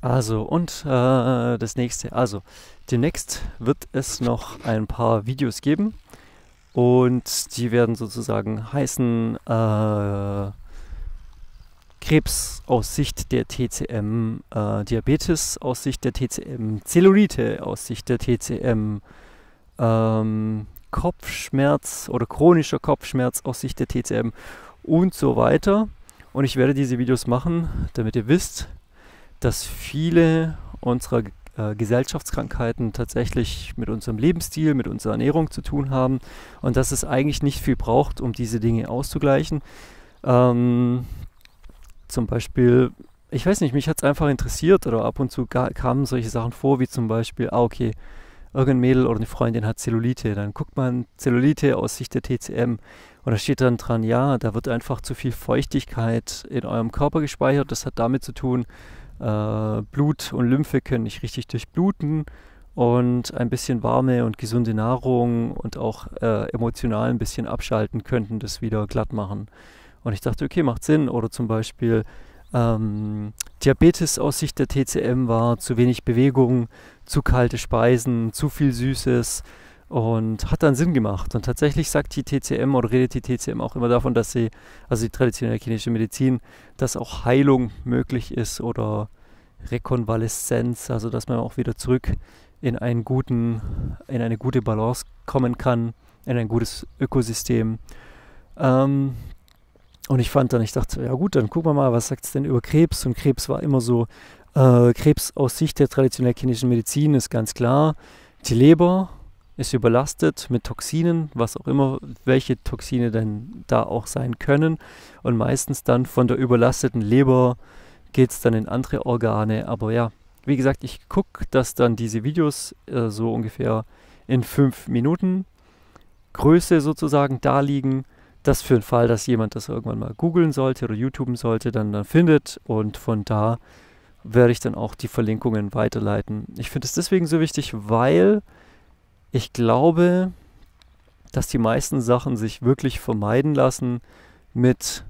Also, und äh, das nächste. Also, demnächst wird es noch ein paar Videos geben. Und die werden sozusagen heißen äh, Krebs aus Sicht der TCM, äh, Diabetes aus Sicht der TCM, Zellulite aus Sicht der TCM, ähm, Kopfschmerz oder chronischer Kopfschmerz aus Sicht der TCM und so weiter. Und ich werde diese Videos machen, damit ihr wisst, dass viele unserer äh, Gesellschaftskrankheiten tatsächlich mit unserem Lebensstil, mit unserer Ernährung zu tun haben und dass es eigentlich nicht viel braucht, um diese Dinge auszugleichen. Ähm, zum Beispiel, ich weiß nicht, mich hat es einfach interessiert oder ab und zu kamen solche Sachen vor, wie zum Beispiel, ah, okay, irgendein Mädel oder eine Freundin hat Zellulite, dann guckt man Zellulite aus Sicht der TCM und da steht dann dran, ja, da wird einfach zu viel Feuchtigkeit in eurem Körper gespeichert, das hat damit zu tun, äh, Blut und Lymphe können nicht richtig durchbluten und ein bisschen warme und gesunde Nahrung und auch äh, emotional ein bisschen abschalten könnten das wieder glatt machen. Und ich dachte, okay, macht Sinn. Oder zum Beispiel ähm, Diabetes aus Sicht der TCM war zu wenig Bewegung, zu kalte Speisen, zu viel Süßes und hat dann Sinn gemacht. Und tatsächlich sagt die TCM oder redet die TCM auch immer davon, dass sie, also die traditionelle chinesische Medizin, dass auch Heilung möglich ist oder Rekonvaleszenz, also dass man auch wieder zurück in einen guten, in eine gute Balance kommen kann, in ein gutes Ökosystem. Ähm, und ich fand dann, ich dachte, ja gut, dann gucken wir mal, was sagt es denn über Krebs? Und Krebs war immer so, äh, Krebs aus Sicht der traditionellen chinesischen Medizin ist ganz klar, die Leber ist überlastet mit Toxinen, was auch immer, welche Toxine denn da auch sein können. Und meistens dann von der überlasteten Leber geht es dann in andere Organe. Aber ja, wie gesagt, ich gucke, dass dann diese Videos äh, so ungefähr in fünf Minuten Größe sozusagen da liegen. Das für den Fall, dass jemand das irgendwann mal googeln sollte oder YouTuben sollte, dann, dann findet. Und von da werde ich dann auch die Verlinkungen weiterleiten. Ich finde es deswegen so wichtig, weil ich glaube, dass die meisten Sachen sich wirklich vermeiden lassen mit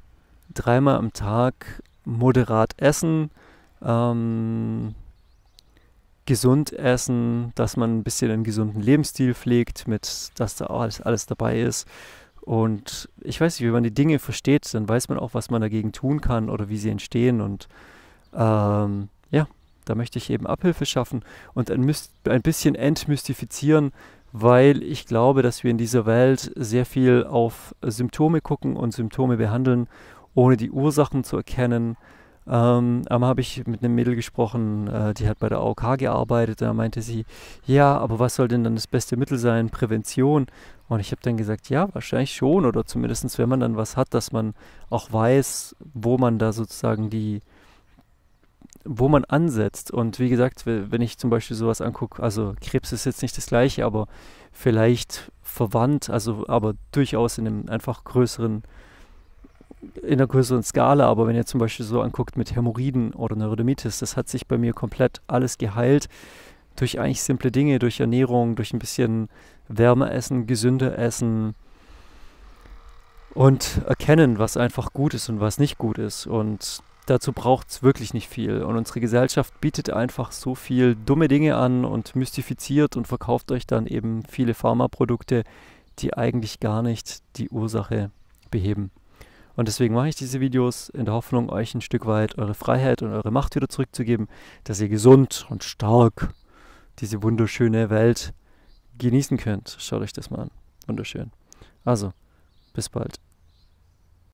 dreimal am Tag moderat essen, ähm, gesund essen, dass man ein bisschen einen gesunden Lebensstil pflegt, mit dass da alles, alles dabei ist. Und ich weiß nicht, wenn man die Dinge versteht, dann weiß man auch, was man dagegen tun kann oder wie sie entstehen. Und ähm, ja, da möchte ich eben Abhilfe schaffen und ein, ein bisschen entmystifizieren, weil ich glaube, dass wir in dieser Welt sehr viel auf Symptome gucken und Symptome behandeln ohne die Ursachen zu erkennen. Ähm, einmal habe ich mit einem Mädel gesprochen, äh, die hat bei der AOK gearbeitet. Da meinte sie, ja, aber was soll denn dann das beste Mittel sein? Prävention. Und ich habe dann gesagt, ja, wahrscheinlich schon. Oder zumindest, wenn man dann was hat, dass man auch weiß, wo man da sozusagen die, wo man ansetzt. Und wie gesagt, wenn ich zum Beispiel sowas angucke, also Krebs ist jetzt nicht das gleiche, aber vielleicht verwandt, also aber durchaus in einem einfach größeren in einer größeren Skala, aber wenn ihr zum Beispiel so anguckt mit Hämorrhoiden oder Neurodermitis, das hat sich bei mir komplett alles geheilt durch eigentlich simple Dinge, durch Ernährung, durch ein bisschen wärmer essen, gesünder essen und erkennen, was einfach gut ist und was nicht gut ist. Und dazu braucht es wirklich nicht viel. Und unsere Gesellschaft bietet einfach so viel dumme Dinge an und mystifiziert und verkauft euch dann eben viele Pharmaprodukte, die eigentlich gar nicht die Ursache beheben. Und deswegen mache ich diese Videos in der Hoffnung, euch ein Stück weit eure Freiheit und eure Macht wieder zurückzugeben, dass ihr gesund und stark diese wunderschöne Welt genießen könnt. Schaut euch das mal an. Wunderschön. Also, bis bald.